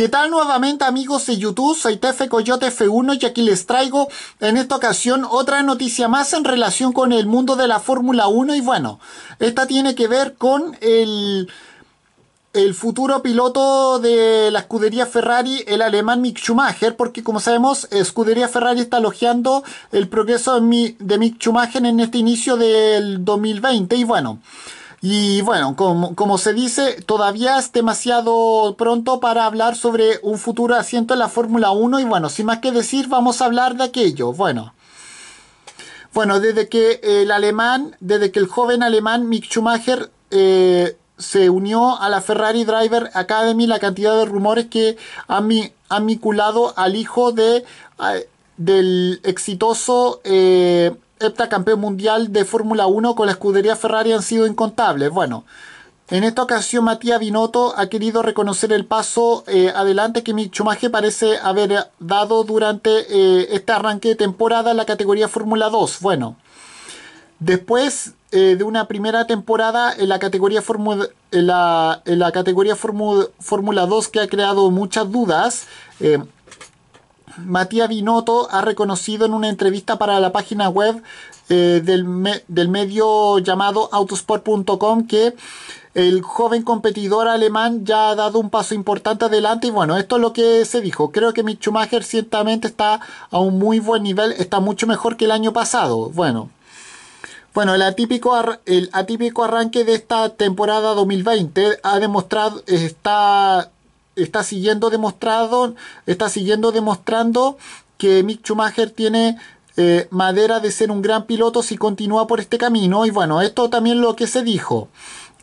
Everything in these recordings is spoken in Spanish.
¿Qué tal nuevamente amigos de YouTube? Soy Tefe Coyote F1 y aquí les traigo en esta ocasión otra noticia más en relación con el mundo de la Fórmula 1 y bueno, esta tiene que ver con el, el futuro piloto de la escudería Ferrari, el alemán Mick Schumacher, porque como sabemos, escudería Ferrari está elogiando el progreso de Mick Schumacher en este inicio del 2020 y bueno... Y bueno, como, se dice, todavía es demasiado pronto para hablar sobre un futuro asiento en la Fórmula 1 y bueno, sin más que decir, vamos a hablar de aquello. Bueno. Bueno, desde que el alemán, desde que el joven alemán Mick Schumacher eh, se unió a la Ferrari Driver Academy, la cantidad de rumores que han, han vinculado al hijo de, eh, del exitoso eh, heptacampeón mundial de Fórmula 1 con la escudería Ferrari han sido incontables. Bueno, en esta ocasión Matías Binotto ha querido reconocer el paso eh, adelante que Mick parece haber dado durante eh, este arranque de temporada en la categoría Fórmula 2. Bueno, después eh, de una primera temporada en la categoría Fórmula en la categoría Fórmula 2 que ha creado muchas dudas, Matías Binotto ha reconocido en una entrevista para la página web eh, del, medio llamado autosport.com que el joven competidor alemán ya ha dado un paso importante adelante y bueno, esto es lo que se dijo. Creo que Mick Schumacher ciertamente está a un muy buen nivel, está mucho mejor que el año pasado. Bueno, bueno, el atípico, el atípico arranque de esta temporada 2020 ha demostrado, está está siguiendo demostrado, está siguiendo demostrando que Mick Schumacher tiene eh, madera de ser un gran piloto si continúa por este camino. Y bueno, esto también lo que se dijo.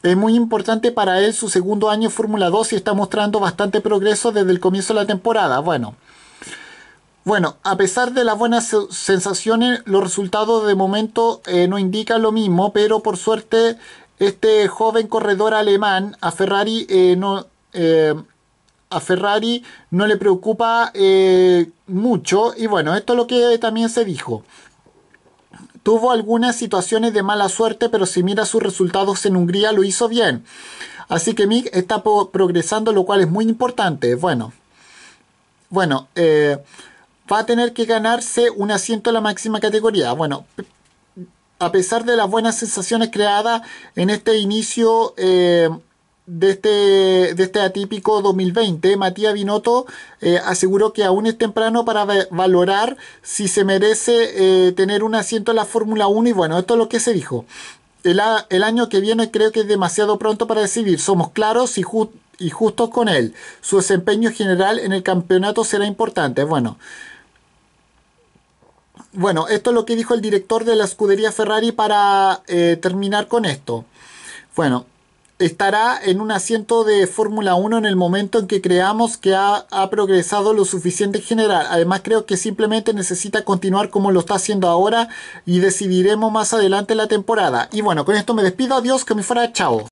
Es muy importante para él su segundo año en Fórmula 2 y está mostrando bastante progreso desde el comienzo de la temporada. Bueno, bueno, a pesar de las buenas sensaciones, los resultados de momento eh, no indican lo mismo, pero por suerte este joven corredor alemán a Ferrari eh, no, a Ferrari no le preocupa eh, mucho. Y bueno, esto es lo que también se dijo. Tuvo algunas situaciones de mala suerte, pero si mira sus resultados en Hungría lo hizo bien. Así que Mick está progresando, lo cual es muy importante. Bueno, bueno, eh, va a tener que ganarse un asiento en la máxima categoría. Bueno, a pesar de las buenas sensaciones creadas en este inicio eh, este, de este, atípico 2020, Matías Binotto eh, aseguró que aún es temprano para valorar si se merece eh, tener un asiento en la Fórmula 1 y bueno, esto es lo que se dijo. El, año que viene creo que es demasiado pronto para decidir, somos claros y, y justos con él. Su desempeño general en el campeonato será importante. Bueno, bueno, esto es lo que dijo el director de la escudería Ferrari para eh, terminar con esto. Bueno, estará en un asiento de Fórmula 1 en el momento en que creamos que ha, progresado lo suficiente en general. Además creo que simplemente necesita continuar como lo está haciendo ahora y decidiremos más adelante la temporada. Y bueno, con esto me despido. Adiós, que me fuera. Chao.